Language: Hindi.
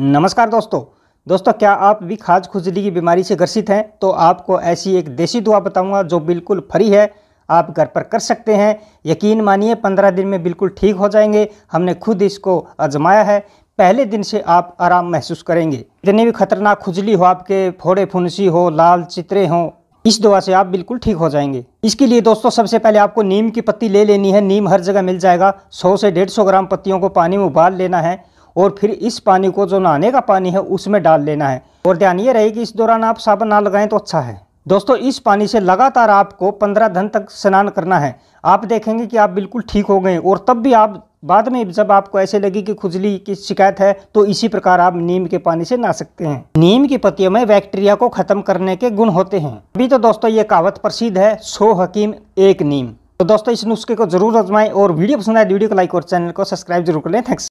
नमस्कार दोस्तों दोस्तों क्या आप भी खाज खुजली की बीमारी से ग्रसित हैं तो आपको ऐसी एक देसी दुआ बताऊंगा जो बिल्कुल फ्री है आप घर पर कर सकते हैं यकीन मानिए पंद्रह दिन में बिल्कुल ठीक हो जाएंगे हमने खुद इसको आजमाया है पहले दिन से आप आराम महसूस करेंगे जितनी भी खतरनाक खुजली हो आपके फोड़े फुंसी हो लाल चित्रे हों इस दवा से आप बिल्कुल ठीक हो जाएंगे इसके लिए दोस्तों सबसे पहले आपको नीम की पत्ती ले लेनी है नीम हर जगह मिल जाएगा 100 से 150 ग्राम पत्तियों को पानी में उबाल लेना है और फिर इस पानी को जो नहाने का पानी है उसमें डाल लेना है और ध्यान ये रहे कि इस दौरान आप साबुन ना लगाएं तो अच्छा है दोस्तों इस पानी से लगातार आपको पंद्रह दिन तक स्नान करना है आप देखेंगे कि आप बिल्कुल ठीक हो गए और तब भी आप बाद में जब आपको ऐसे लगे कि खुजली की शिकायत है तो इसी प्रकार आप नीम के पानी से नहा सकते हैं नीम की पत्तियों में बैक्टीरिया को खत्म करने के गुण होते हैं अभी तो दोस्तों ये कहावत प्रसिद्ध है सो हकीम एक नीम तो दोस्तों इस नुस्खे को जरूर आजमाएं और वीडियो पसंद आए तो वीडियो को लाइक और चैनल को सब्सक्राइब जरूर कर लें थैंक्स